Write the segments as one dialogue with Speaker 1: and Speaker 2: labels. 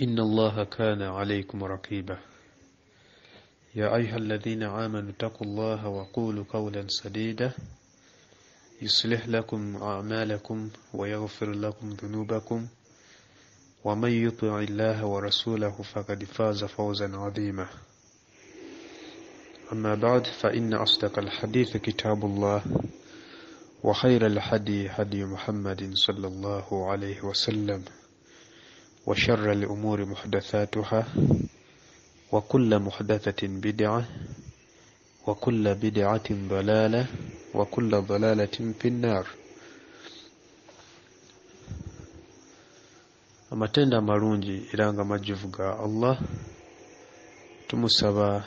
Speaker 1: إن الله كان عليكم رقيبا يا أيها الذين آمنوا اتقوا الله وقولوا قولا سديدا يصلح لكم أعمالكم ويغفر لكم ذنوبكم ومن يطع الله ورسوله فقد فاز فوزا عظيما أما بعد فإن أصدق الحديث كتاب الله وخير الحدي هدي محمد صلى الله عليه وسلم وشر الأمور محدثاتها وكل محدثة بدعة وكل بدعة ضلالة وكل ضلالة في النار أما تندى مرونجي إلانغا مجفقا الله تمسابا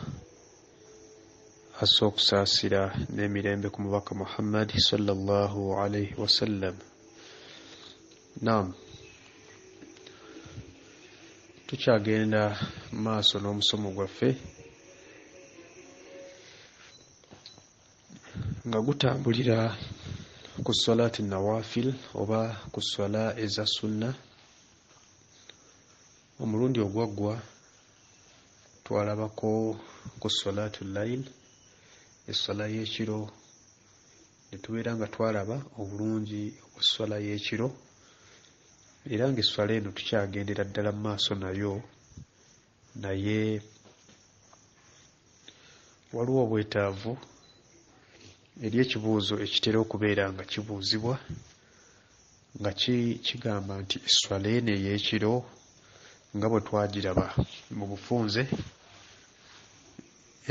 Speaker 1: أسوك ساسلا نمي لأنبكم محمد صلى الله عليه وسلم نعم tukyagenda maaso n'omusomo gwaffe nga gutambulira ku salaati nawafil oba ku sala eza sunna omulundi ogwaggwa twalabako ku salaatu lail essala y'ekiro netubeera nga twalaba obulungi obwa sala y'ekiro era ngaeswala eno tukyagendera ddala mu maaso nayo naye waliwo obwetaavu eri ekibuuzo ekitera okubeera nga kibuuzibwa nga kigamba nti eswala eno ey'ekiro nga bwe twagiraba mu bufunze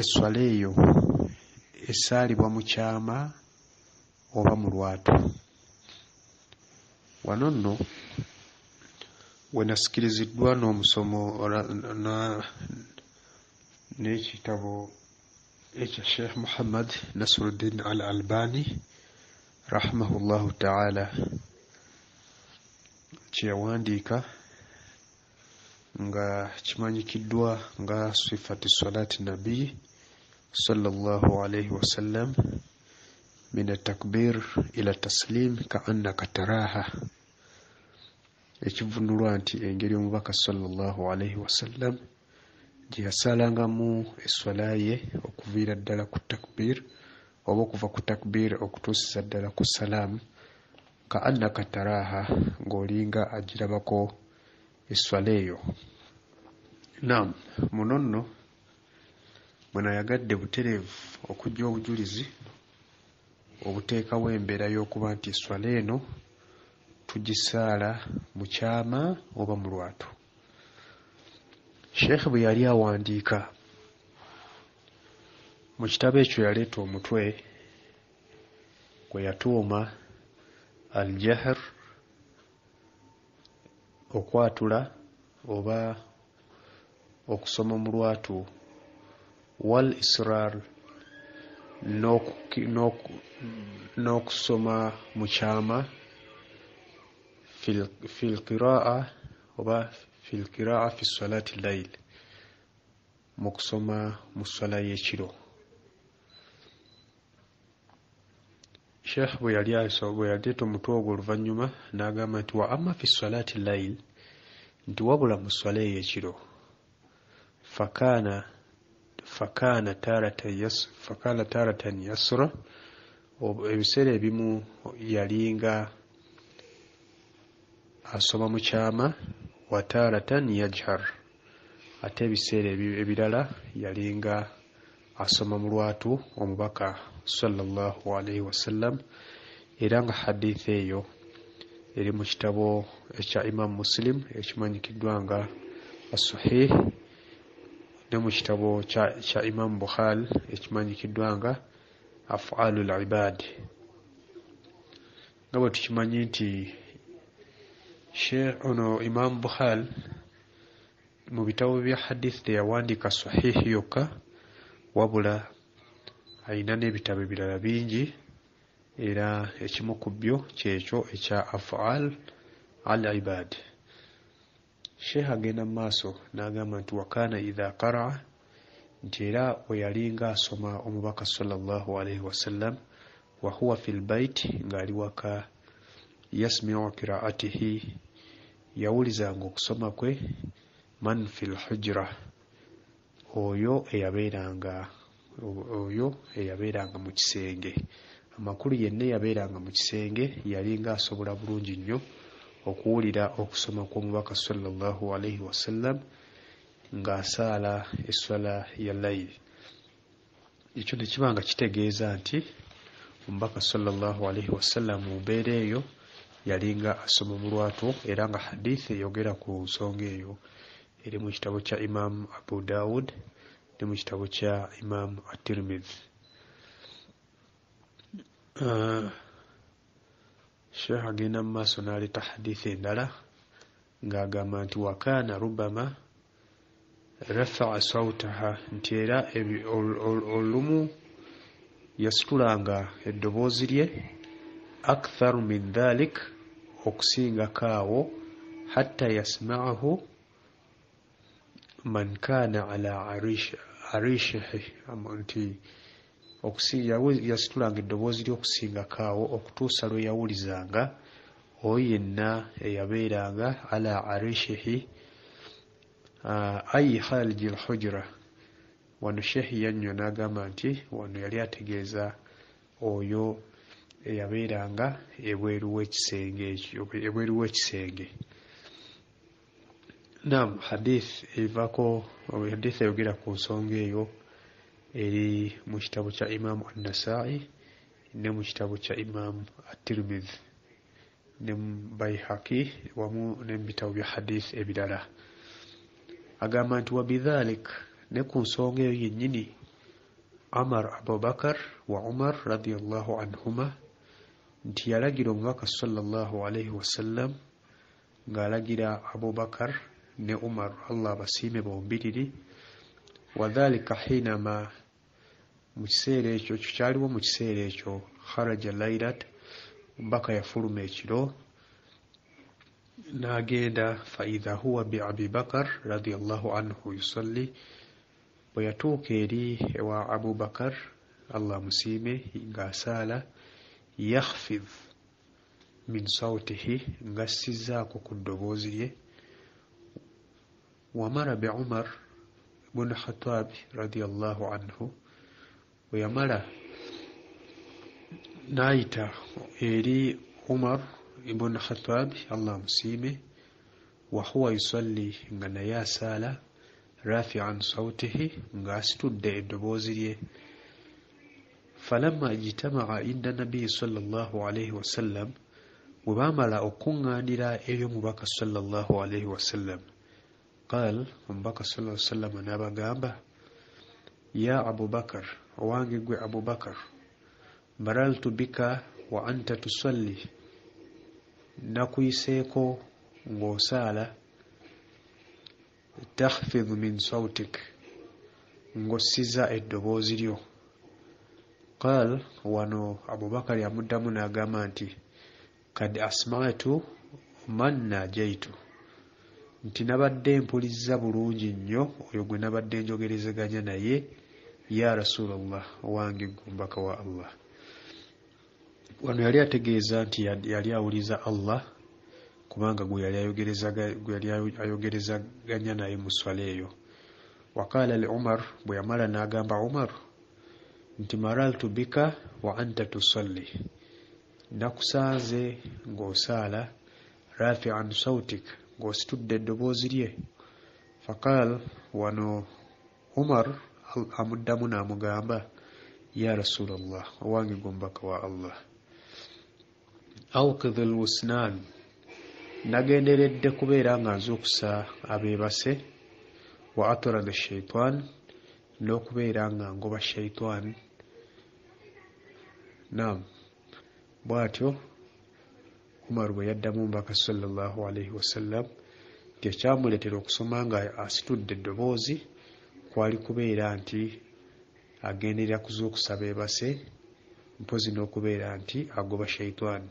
Speaker 1: eswala eyo esaalibwa mu kyama oba mu lwato wano nno we nasikiriziddwa n'omusomo n'ekitabo ekya sheekh muhammad nasiruddin al albani rahimahullahu taala kyeyawandiika nga kimanyikiddwa nga sifati salaati nabiyi sallallahu alaihi wasallam min atakbir ila taslim kaannaka taraha ekivunulwa nti engeri omubaka salalaii wasallam gyeyasalangamu eswalaye okuviira ddala ku takbir oba okuva ku takbir okutuusiza ddala ku salaamu ka annaka taraaha ng'olinga agirabako eswala eyo nam muno nno mwenayagadde butereevu okujja obujulizi obuteekawo embeera y'okuba nti eswala eno tugisaala mu kyama oba mu lwatu sheekhe bwe yali awandiika mu kitabo ekyo yaleeta omutwe gwe yatuuma aljahr okwatula oba okusoma mu lwatu wal israr n'okusoma mu kyama في القراءة وبا في القراءة في صلاة الليل مقسمة مصلاة يشيرو شيخ بويالي عيسو بويالي تمتوى غرفة نيوما ناقامة وأما في صلاة الليل ntiwabula mu swala eyekiro fakana taratan yasura ebiseera ebimu yalinga asoma mu kyama wataratan yajhar ate ebiseera ebirala yalinga asoma mu lwatu omubaka salaalaihi wasallam era nga hadithi eyo eri mu kitabo ekya imamu musilimu ekimanyikiddwa nga asahih ne mu kitabo kya imamu bukhari ekimanyikiddwa nga afalu libad nga bwe tukimanyi nti sheikh ono imam buhal mu bitabo bya hadisi teyawandiika sahihi yokka wabula ayina n'ebitabo ebirala bingi era ekimu ku byo kyekyo ekya afal al ibad sheikh agenda mu maaso n'agamba nti wakaana idha qaraa nti era weyali ngaasoma omubaka salllahu alaihi wasallam wahuwa fi lbaiti ng'ali waka yasmiu kiraatihi yawulizanga okusoma kwe man fi l hujira oyo eyabeeranga oyo eyabeeranga mu kisenge amakulu yenna eyabeeranga mu kisenge yalinga asobola bulungi nnyo okuwulira okusoma kw'omubaka salllahu alaihi wasallam ng'asaala eswala ya layiri ekyo nekiba nga kitegeeza nti omubaka salllahu alaihi wasallam mumbeera eyo yalinga asoma omulwato era nga hadithi eyogera ku nsonga eyo eri mu kitabo kya imamu abu daud ne mu kitabo kya imamu atirmidhi ah, sheikh agenda mu maaso naleeta hadithi endala ng'agamba nti wakaana rubama rafaa sautaha nti era olumu yasitulanga eddoboozi lye aktharu min dhalika okusingako awo hatta yasmaahu man kana ala arishihi nti yasitulanga eddoboozi ly'okusingako awo okutuusa lwe yawulizanga oyo yenna eyabeeranga ala arishihi uh, ayi khaliji lhujura wano shehi yannywa n'agamba nti wano yali ategeeza oyo eyabeeranga ebweru w'ekisenge nam hadith evako hadith eyogera ku nsonga eyo eri mu kitabo kya imaamu annasaai ne mu kitabo kya imaamu atirmidh ne baihaki wamu nemubitabo bya hadith ebirala agamba nti wabidhalik ne ku nsonga eyo yennyini amar abubakar wa umar radiallahu anhumaa nti yalagira omubaka salallahu alaihi wasallam ng'alagira abubakar ne umar allah basiime bombiriri wadhalika hinama mu kiseera ekyo kikyaliwo mu kiseera ekyo haraja lailat omubaka yafuluma ekiro n'agenda faidha huwa biabibakar radiallahu anhu yusalli bwe yatuuka eri ewa abubakar allah musiime ng'asaala yahfidh min sautihi ngassizaako ku ddoboozi lye wamara bi umar bunu khatab radiallahu anhu weyamala nayita eri umar ibunu khatab allah musiime wahuwa yusalli nga naye asaala rafian sautihi ngaasitudde eddoboozi lye falamma ijitamaa inda nabiyi salllahalaihi wasallam bwe baamala okuŋŋaanira ebyomubaka salllah alaihi wasallam qaal omubaka sawasallam n'abagamba ya abubakar owange gwe abubakar baraltu bika wa anta tusalli nakuyiseeko ng'osaala tahfidhu min sautik ng'ossiza eddoboozi lyo qaal wano abubakar yamuddamu n'agamba nti kad asmaitu manna jaitu nti nabadde mpuliza bulungi nnyo oyo gwe nabadde njogerezeganya naye ya rasulllah owange gumbaka wa allah wano yali ategeeza nti yali awuliza allah kubanga gwe yali ayogerezaganya naye mu swala eyo wakaala li umar bwe yamala n'agamba umaru nti maraltu bika wa anta tusalli nakusanze ng'osaala rafian sautik ng'ositudde eddoboozi lye fakal wano umar amuddamu n'amugamba ya rasulallah owange gombaka wa allah aukidh lwusnan nagenderedde kubeera nga nze okusa abeebase wa atrad shaitan n'okubeera nga ngoba shaitani naam bwatyo umar bwe yaddamu mbaka salllahu alaihi wasallam nti ekyamuleetera okusoma nga asitudde eddoboozi kwali kubeera nti agenderera kuzaokusaba ebase mpozi n'okubeera nti agoba shaitaani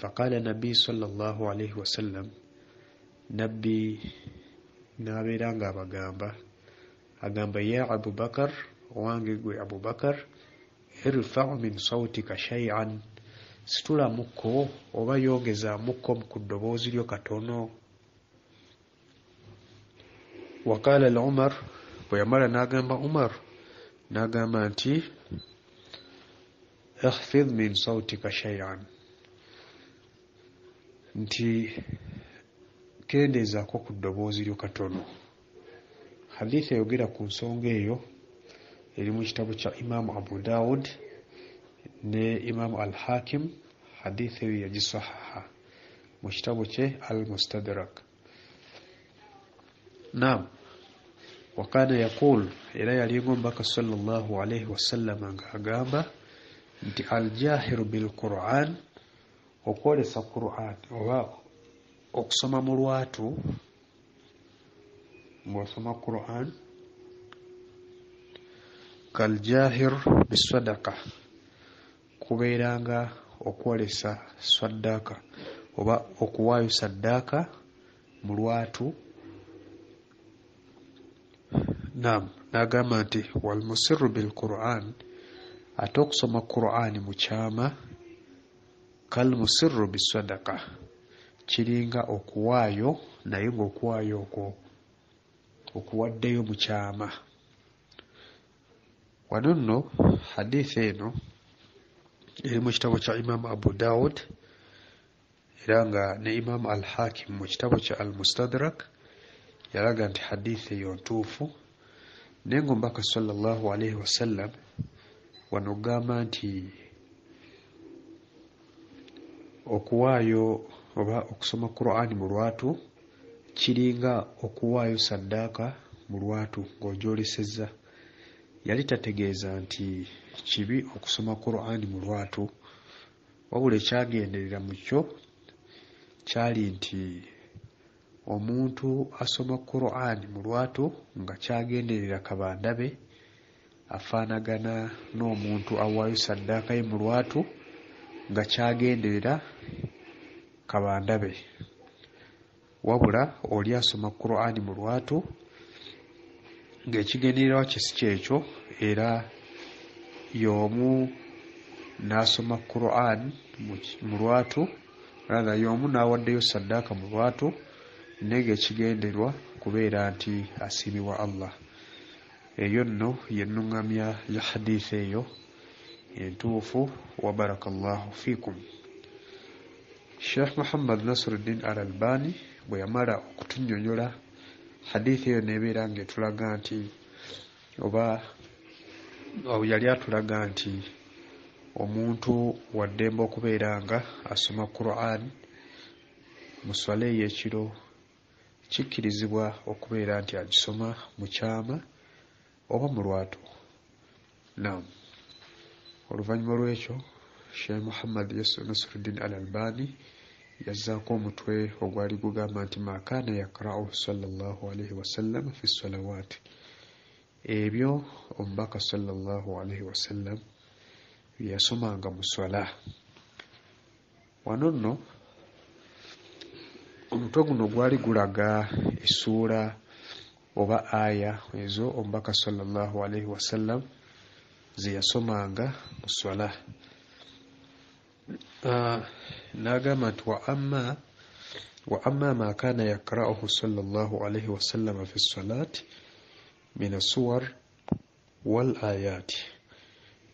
Speaker 1: faqaala nabiyi salllah alaihi wasallam nabbi n'abeera nga abagamba agamba ya abubakar owange gwe abubakar irfa min sautika shaian situlamukko oba yogezamukko mukudoboozi lyo katono waqala lumar bweyamala nagamba umar nagamba nti ihfid min sautika shaian nti kendezaako kudoboozi lyo katono hadithi eyogera ku nsonga eyo eri mu kitabu kya imaamu abu daawud ne imaamu al hakim hadith eyo yagisahaha mu kitabu kye al mustadrak naam wakana yaqul era yalingo mbaka salllah alaihi wasalama nga agamba nti aljahiru bilquran okwolesa quran oba okusoma mu lwatu ngaosoma quran kaljahir bisadaka kubeeranga okwolesa swadaka oba okuwaayo saddaaka mu lwatu nam nagamba nti walmusiru bilquran ate okusoma qur'an mukyama kalmusiru bisadaka kiringa okuwaayo naye ngaokuwaayo okwo okuwaddeyo mukyama wano nno hadisi eno eri mu kitabo kya imamu abu daud era nga ne imamu al hakim mu kitabo kya al mustadrak yalaga nti hadisi eyo ntuufu naye ngaombaka salllahu alaihi wasallam wano ogamba nti okuwaayo oba okusoma qurani mu lwatu kiringa okuwaayo saddaaka mu lwatu ng'ojoleseza yali tategeeza nti kibi okusoma qurani mu lwatu wabula ekyagenderera mu kyo kyali nti omuntu asoma qurani mu lwatu nga kyagenderera kabanda be afaanagana n'omuntu awaayo saddaakaye mu lwatu nga kyagenderera kabanda be wabula oli asoma qurani mu lwatu ng'ekigendererwa kisi kyekyo era y'omu n'asoma quran mu lwatu rather y'omu n'awaddeyo saddaaka mu lwatu naye ng'ekigenderwa kubeera nti asiimibwa allah eyo nno yennuŋŋamya ya haditha eyo entuufu wa baraka llahu fiikum sheekh muhammad nasiruddin al albani bwe yamala okutunnyonnyola hadithi eyo neebeera ngaetulaga nti oba yali atulaga nti omuntu waddemba okubeera nga asoma quran mu swala eyekiro kikkirizibwa okubeera nti agisoma mu kyama oba mu lwato nam oluvannyuma lw'ekyo sheikh muhammad yasu nasiruddin al albani yazzaako omutwe ogwali gugamba nti makana yakrau salllahalaihi wasallam fi salawaati ebyo omubaka salllahalaihi wasallam byeyasomanga mu swala wano nno omutwe guno gwali gulaga essuula oba aya ezo omubaka salllahalaihi wasallam zeyasomanga mu swala nagamba nti waama waama makana yakrauhu sal llah alaihi wasalama fi salati min asuwar wal ayati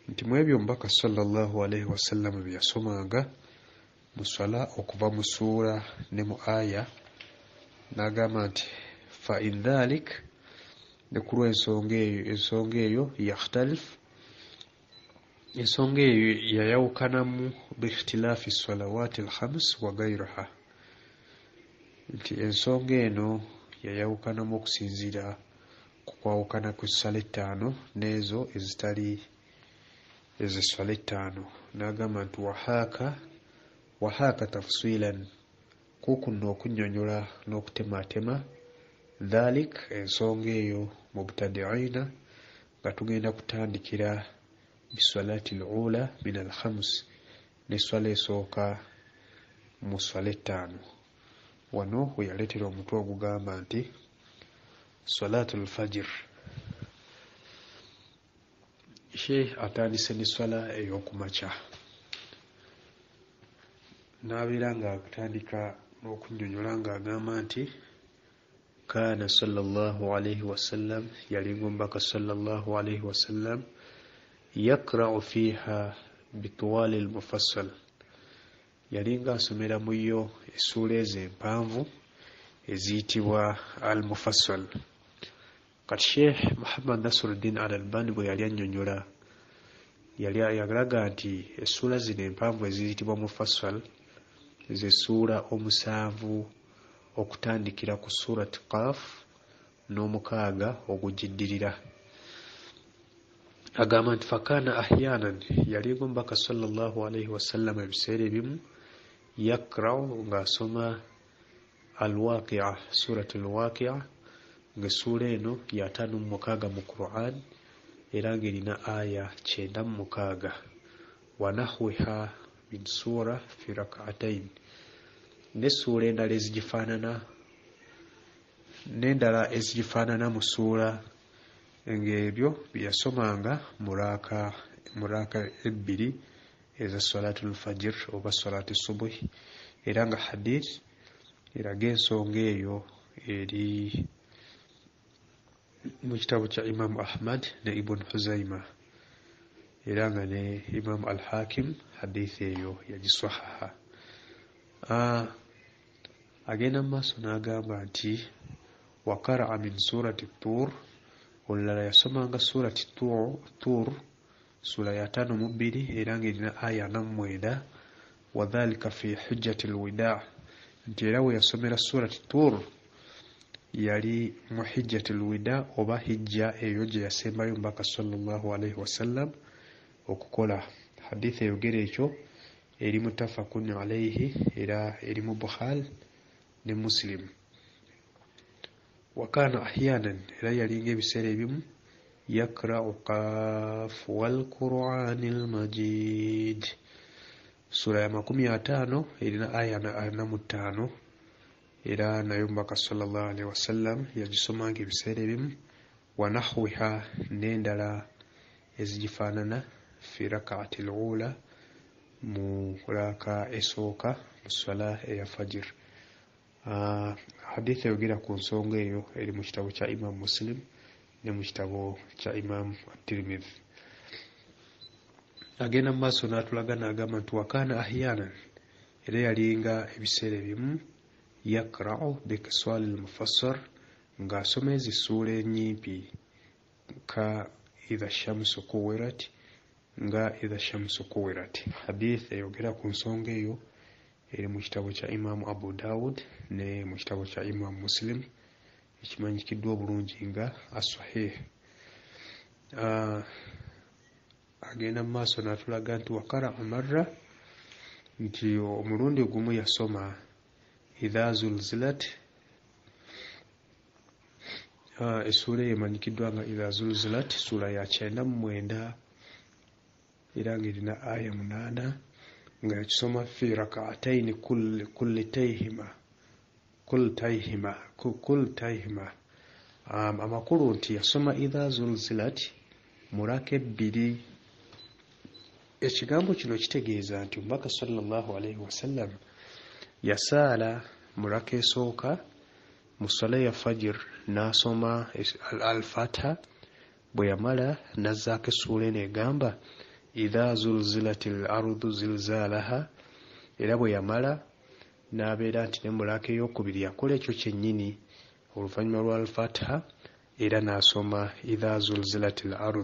Speaker 1: nti mwebyo mubaka sal llah alaihi wasalama byeyasomanga musala okuva mu suura ne mu aya nagamba nti fa in dhalik nekulwa ensonga eyo ensonga eyo yakhtalifu ensonga eyo yayawukanamu biikhtilaafi salawaati alhams wa gairuha nti ensonga eno yayawukanamu okusinziira ku kwawukana kwessala ettaano n'ezo ezitali ezeswala ettaano n'agamba nti wahaaka wahaaka tafsiilan kukunna okunyonyola n'okutematema dhalik ensonga eyo mubutadiina nga tugenda kutandikira bisalati lula min alhams neswala esooka mu swala ettaano wano weyaleetera omutwe ogugamba nti salat lfajir sheikh atandise neswala eyokumakya nabeera nga atandika n'okunyonyola ngaagamba nti kana sallallahu alaihi wasallam yalingaomubaka sallallahu alaihi wasallam yakra'u fiha bitwali lmufassal yalinga asomera mu yo essuula ezo empanvu eziyitibwa al mufassal kati sheikh muhammad nasiruddin al albani bwe yali annyonnyola yalaga nti essuula zino empanvu eziyitibwa mufassal zesuula omusanvu okutandikira ku surat kaf n'omukaaga ogugiddirira agamba nti fakana ahyanan yalinga omubaka salllahalaihi wasallama ebiseera ebimu yakrau ngaasoma alwaqia surat alwaqia ngaesuula eno yataano mumukaaga mu quran era ngaerina aya kyenda mumukaaga wanahwiha min suura fi rakaatain nesuula endala ezigifaanana nendala ezigifaanana mu suura ng'ebyo byeyasomanga mu laaka ebbiri eza salaatu lfajir oba salaati subuhi era nga hadit eraga ensonga eyo eri mu kitabu kya imamu ahmad ne ibunu huzaima era nga ne imamu al hakim hadithi eyo yagiswahaha agenda mu maaso n'agamba nti wakaraa min surati tur olulala yasomanga suulati tuur suula ya ttaano mu bbiri era ng'erina aya anamu mwenda wadhalika fi hujjati lwida nti era we yasomera suulati tuur yali mu hijjati lwida oba hijja eyo gye yasembayo mubaka salllah alaihi wasallam okukola haditha eyogere ekyo eri mutafakun alaihi era eri mu buhal ne muslimu wakana ahyanan era yalinga ebiseera ebimu yakrau qaf walqurani lmajid sura ya makumi ataano erina aya ana ttaano era naye omubaka salllah alihi wasallam yagisomanga ebiseera ebimu wanahwiha n'endala ezigifaanana fi rakaati lula mu raka esooka mu sala eya fajiri Ah, hadithi ayogera ku nsonga eyo eri mu kitabo kya imamu muslim ne mu kitabo kya imamu atirmith agenda mu maaso n'atulaga n'agamba nti wakaana ahyanan era yalinga ebiseera ebimu yakrau bikiswali lmufassar ng'asoma ezisuula enyimpi ka itha shamsu kuwirat nga itha shamsu kuwirat hadithi eyogera ku nsonga eyo eri mu kitabo kya imaamu abu daawud ne mu kitabo kya imaamu musilimu ekimanyikiddwa obulungi nga aswahih ah, agenda mu maaso n'atulaga nti wakara omarra nti omulundi ogumu yasoma idha zulzilat ah, essuula eyo emanyikiddwa nga idha zulzilat suula ya kyenda mu mwenda era ngaerina aya munaana ngaekisoma fi rakaataini kul taihima um, amakulu nti yasoma itha zulzilat muraka ebbiri ekigambo kino kitegeeza nti omubaka salllahalaihi wasallam yasaala muraka esooka mu sala ya fajir n'asoma alfatha bwe yamala nazzaako essuula eno egamba idha zulzilat lardu zilzalaha era bwe yamala n'abeera nti nemulaka eyokubiri yakola ekyo kyennyini oluvannyuma lwa alfatha era n'asoma idha zulzilat lardu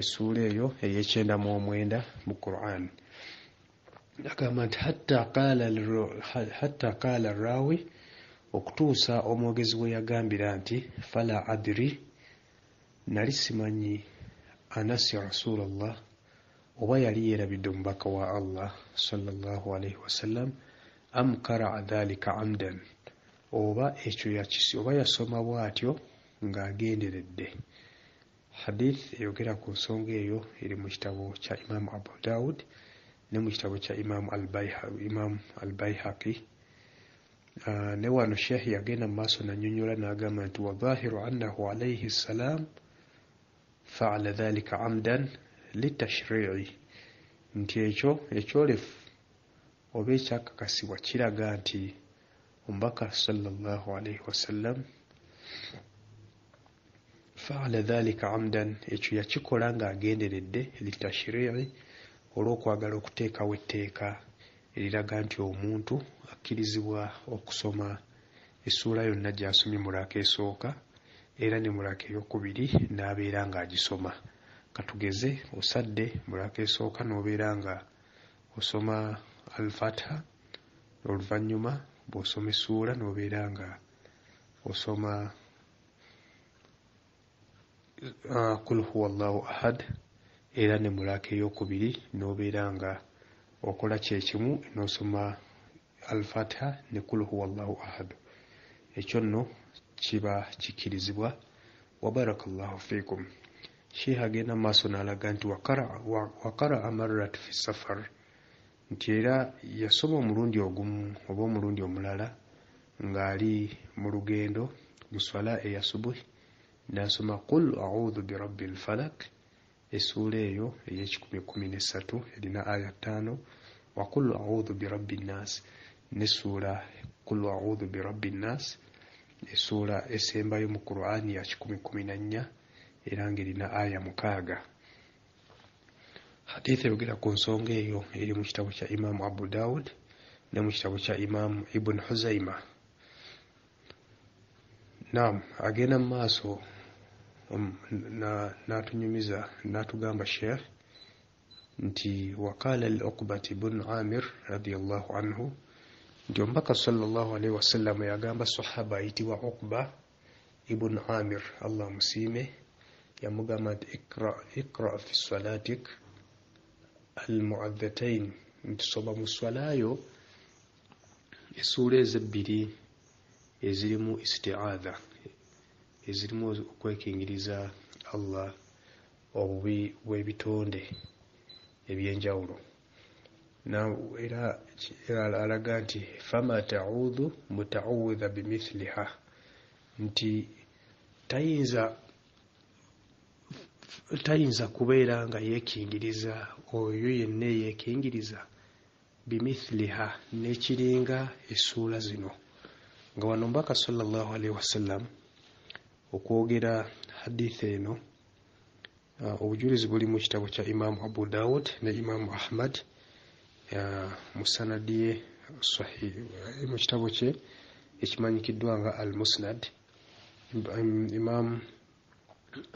Speaker 1: essuula eyo eyekyenda mu omwenda mu quran agamba nti hatta qaala rawi okutuusa omwogezi we yagambira nti fala adri nali simanyi anasi rasulllah oba yali yeerabidde omubaka wa allah salllahalaihi wasallam am karaa dhalika amdan oba ekyo yakisi oba yasoma bwatyo ng'agenderedde hadith eyogera ku nsonga eyo eri mu kitabo kya imamu abu daud ne mu kitabo kya imamu albaihaqi ah, ne wano sheikh yagenda mu maaso nanyonyola n'agamba nti wadhahiru annahu alaihi ssalam faala dhalika amdan litashrei nti ekyo ekyolefu oba ekyakakasibwa kiraga nti omubaka salllahalaihi wasallam faala dhalika amdan ekyo yakikola ngaagenderedde litashrii olw'okwagala okuteekawo etteeka eriraga nti omuntu akkirizibwa okusoma essuula yonna gy'asomye mu raka esooka era ne mu raka eyokubiri n'abeera ng'agisoma katugeze osadde mulaka esooka n'obeera nga osoma alfata oluvannyuma bw'osoma essuula n'obeera nga osoma kul uh, huwa llahu ahad era ne mulaka eyokubiri n'obeera nga okola kye kimu n'osoma alfata ne kul huwa llahu ahad ekyo nno kiba kikkirizibwa wabarakallahu fiikum sheeha agenda maaso n'alaga nti wakara amarrat fi safar nti era yasoma omulundi ogumu oba omulundi omulala ng'ali mu lugendo mu swala eyasubuhi n'asoma qul audhu birabbi lfalak essuula eyo ey'ekikumi kumi n'essatu erina aya ttaano wa qul audhu birabbi nnaasi n'essuula qul audhu birabbi nnaasi essuula esembayo mu qur'aani ya kikumi kumi na nnya era ng'erina aya mukaaga hadithi eyogera ku nsonga eyo eri mu kitabo kya imamu abu daud ne mu kitabo kya imamu ibuni huzaima nam agenda mu maaso um, n'atunyumiza n'atugamba sheikh nti waqala lukbat bunu amir radiallahu anhu nti omubaka salllah alaihi wasallam yagamba sahaba ayitibwa uqba ibuni amir allah musiime yamugamba nti ikra fi salatik al muadhatain ntisoba mu swalayo esuula ezebbiri ezirimu istiaadha ezirimu okwekingiriza allah obubi bwebitonde ebyenjawulo era alaga nti fama taudhu mutawudha bimithliha nti tayinza tayinza kubeera nga yeekingiriza oyo yenna eyeekingiriza bimithiliha n'ekiringa essuula zino nga wano mbaka salllahalihi wasallam okwogera hadithi eno uh, obujulizi buli mu kitabo kya imaamu abu daud ne imaamu ahmad uh, musanadi ye sahihi mu kitabo kye ekimanyikiddwa nga al musnad imaamu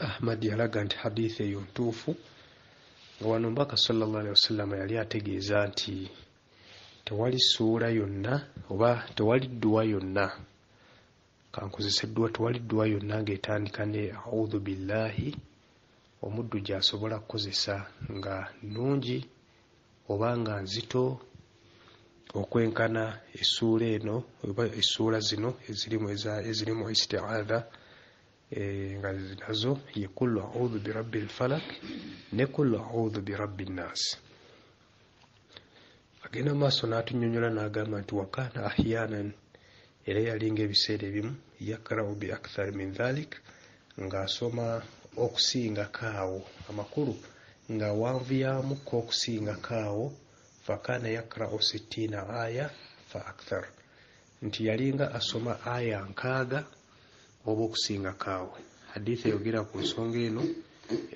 Speaker 1: ahmad yalaga nti hadithi eyo ntuufu nga wano mbaka salla ali wasalama yali ategeeza nti tewali suula yonna oba tewali dduwa yonna kankozesa edduwa tewali dduwa yonna ngaetandika ne audhu billahi omuddu gyasobola kukozesa nga nungi oba nga nzito okwenkana essuula eno oba essuula zino ezirimu ezirimu istiada ezirim, ezirim, ezirim, ezirim, ezirim, ezirim, ezirim, ezirim, e, eh, nga nazo ye kullu audhu birabbi lfalak ne kullu audhu birabbi nnas agenda maaso natunyonyola nagamba nti wakana ahyanan era yalinga ebiseera ebimu yakrahu biakthar min dhalik ngaasoma okusingakaawo amakulu nga wanvuyamuko okusingakaawo fakana yakrahu sitina aya fa akthar nti yalinga asoma aya nkaaga oba okusinga kaawe hadithi eyogera ku nsonga eno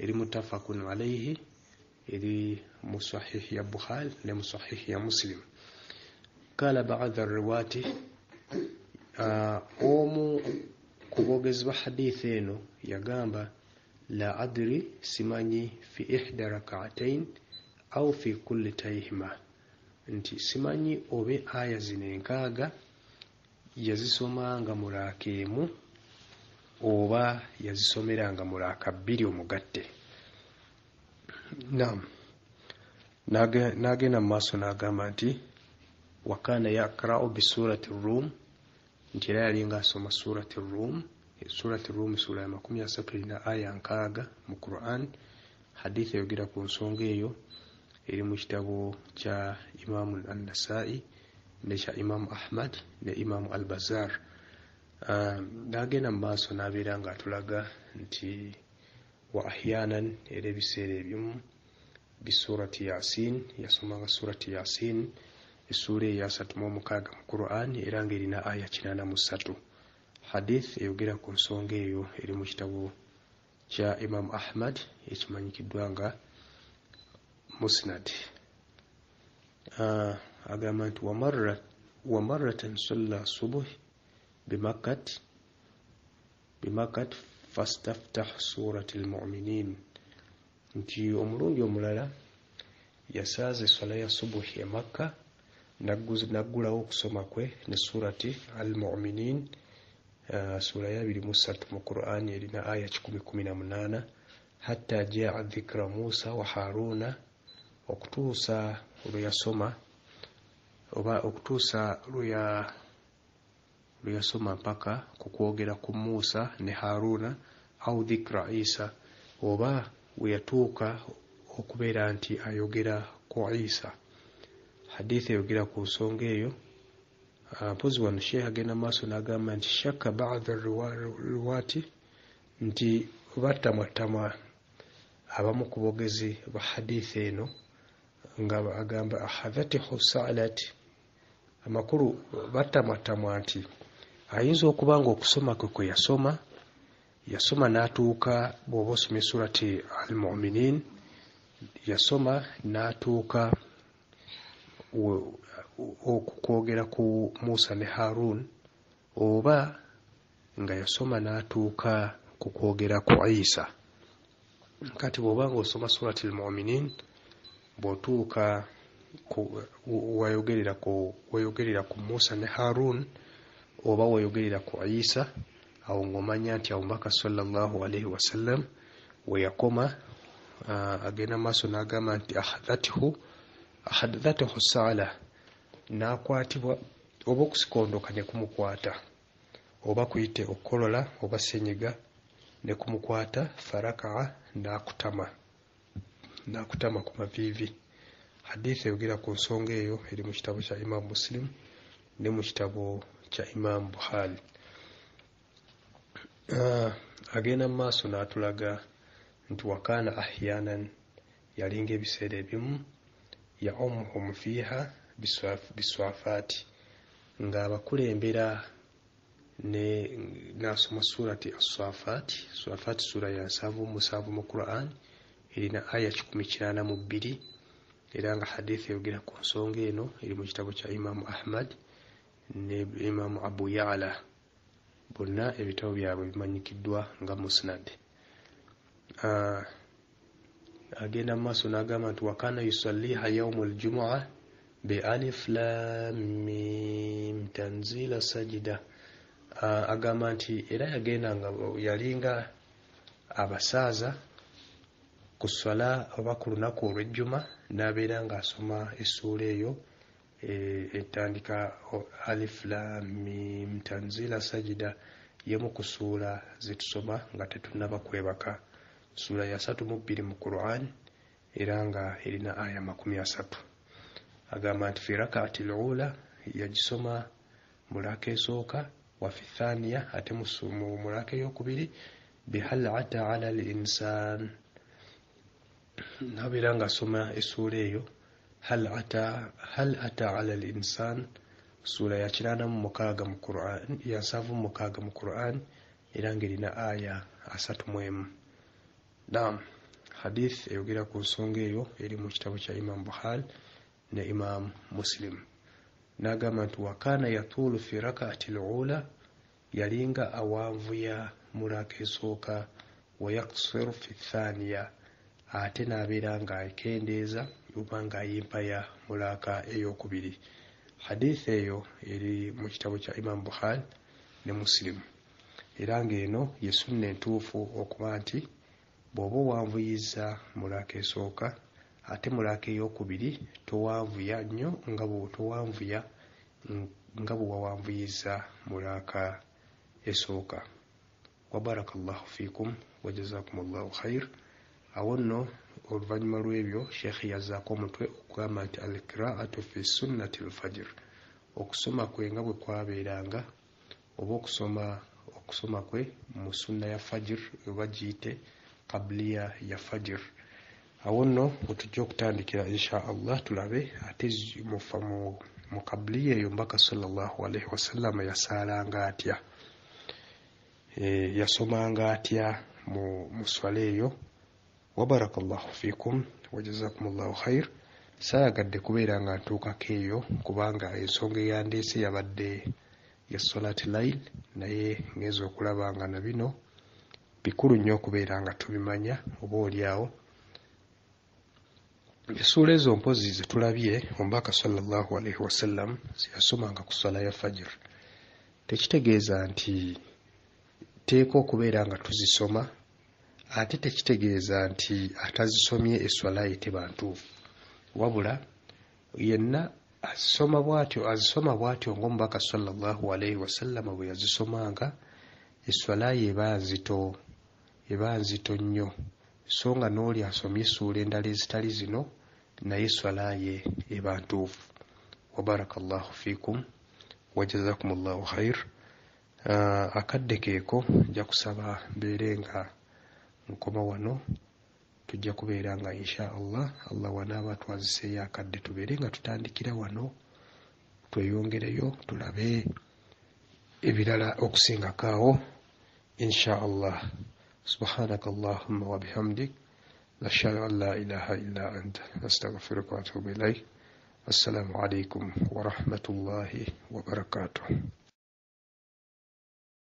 Speaker 1: eri mutafakun alaihi eri musahihi ya bukhari ne musahihi ya muslim kala bada riwati ah, omu kubogezi ba hadithi eno yagamba la adri simanyi fi ihda rakaatain au fi kuli taihima nti simanyi obe aya zino enkaaga yazisomanga mu raaka emu oba yazisomeranga mulakabbiri omugatte nam n'agenda mu maaso n'agamba nti wakana yakrau bisurati rum nti era yalinga asoma surati rum surati rum sula ya 3erina aya nkaaga mu quran hadith eyogera ku nsonga eyo eri mu kitabo kya imamu annasai nekya imamu ahmad ne imamu albazar Ah, n'agenda mu maaso n'abeera ng'atulaga nti wa ahyanan era ebiseera ebimu bisurati yasin yasomanga surati yasin essuula eyasatu mu omukaaga mu quran era ng'erina aya kinaana mu ssatu hadith eyogera ku nsonga eyo eri mu kitabo kya imamu ahmad ekimanyikiddwa nga musnad ah, agamba nti wamaratan salla subuhi بمكه بمكه فاستفتح سوره المؤمنين نتي امرون يوملالا يساز صلاه الصبح في مكه نغوز نغولاو كسوما كوي نسوره المؤمنين سوره يابيري موسى في القران يلينا ايه 10 حتى جاء ذكر موسى وهارون okutuusa lwe yasoma oba okutuusa lwe lwe yasoma mpaka ku kwogera ku muusa ne haruna au dhikra isa oba we yatuuka okubeera nti ayogera ku isa hadithi eyogera ku nsonga eyo mpozi wano sheikh agenda maaso n'agamba nti shakka badu ruwati nti batamwatamwa abamu ku bogezi ba hadithi eno nga agamba hadhatihu saalat amakulu batamwatamwa nti ayinza okuba nga okusoma kwe kwe yasoma yasoma n'atuuka bw'oba osomye surati al muminin yasoma n'atuuka okukwogera ku musa ne harun oba nga yasoma n'atuuka ku kwogera ku isa kati bw'oba nga osoma surati al muminin bw'otuuka weyogerera ku musa ne harun oba weyogerera ku isa awo ngaomanya nti omubaka salalaalaihi wasallam weyakoma uh, ah, agenda maaso nagamba nti ahdathu saala nakwatibwa oba okusikondoka nekumukwata oba kuyite okukolola oba senyiga nekumukwata farakaa nakutama nakutama ku mavivi hadithi eyogera ku nsonga eyo eri mu kitabo kya imamu muslim ne mu kitabo kya imam buhari ah, agenda mu maaso n'atulaga nti wakaana ahyanan yalinga ebiseera ebimu ya omuhumu fiiha biswafaati ng'abakulembera n'asoma surati aswafaati swafaati sura ya nsanvu musanvu mu quran erina aya kikumi kinaana mu bbiri era nga hadithi eyogera ku nsonga eno eri mu kitabo kya imamu ahmad ne imamu abu yala bonna ebitabo byabwe bimanyikiddwa nga musnad ah, agenda mumaaso nagamba nti wakana yusaliha yaumu aljumua bealiflamim tanzila sajida ah, agamba nti era yagenda nga yalinga abasaaza ku swala oba ku lunaku olwejjuma nabeera ngaasoma essuula eyo etandika eh, aliflamim tanzila sajida yemu ku suula zitusoma nga tetunaba kwebaka suula ya 3 mu 2 mu quran era nga erina aya 3 agamba nti fi rakaati lula yagisoma mulaka esooka wafithaniya ate mulaka eyokubiri bihal ata ala linsan nabeera ngaasoma esuula eyo hal ata hal ata ala al insan sura ya kinana mu mukaga mu qur'an ya savu mu mukaga mu qur'an irange lina aya asatu mwem dam hadith eyogera ku nsonga eyo eri mu kitabo kya imam buhal ne imam muslim nagamba nti wakana yatulu fi rakaati lula yalinga awanvuya mulaka esooka wayakusiru fi thaniya ate nabeera ng'akendeeza buba nga yimpaya mulaka eyokubiri hadisi eyo eri mu kitabo kya imamu buhari ne musilimu era ng'eno yesunna entuufu okuba nti bw'oba owanvuyiza mulaka esooka ate mulaka eyokubiri towanvuya nnyo nga bwe towanvuya nga bwe wawanvuyiza mulaka esooka wabarakallahu fiikum wajazakum llahu khair awo nno oluvannyuma lw'ebyo sheekh yazaako omutwe okugamba nti al kiraatu fi sunnati lfajiri okusoma kwe nga bwe kwabeeranga oba okusoma okusoma kwe mu sunna ya fajir oba giyite kabuliya ya fajir awo nno wetujja okutandikira insha allah tulabe ate mufa mu kabuliya eyo mbaka salllahalaihi wasallama yasaalanga atya e, yasomanga atya mu swala eyo wabaraka llahu fikum wajazakumllahu khair saagadde kubeera nga ntuukako eyo kubanga ensonga eyandiise yabadde ya solati lail naye ngeeza okulaba nga na bino bikulu nnyo okubeera nga tubimanya oba oliawo esuula ezo mpozi zetulabye omubaka salllah alaihi wasallam yasomanga ku sola ya fajir tekitegeeza nti teeka okubeera nga tuzisoma ate tekitegeeza nti atazisomye eswala ye teba ntuufu wabula yenna asoma bwatyo azisoma bwatyo ngaomubaka salllahualaihi wasallama bwe yazisomanga eswala ye eba nzito eba nzito nnyo so nga n'oli asomye essuula endala ezitali zino naye eswala ye eba ntuufu wabaraka llahu fiikum wajazakum llahu khair ah, akadde keeko njakusaba mbeerenga uh, nkoma wano tujja kubeera nga insha allah allah wanaaba twaziseeyo akadde tubeere nga tutandikira wano tweyongereyo tulabe ebirala okusingakaawo insha allah subhanaka allahumma wabihamdik nashhadu an la ilaha illa anta astaghfiruka waatubu ilaik assalamu alaikum warahmatullahi wabarakatuh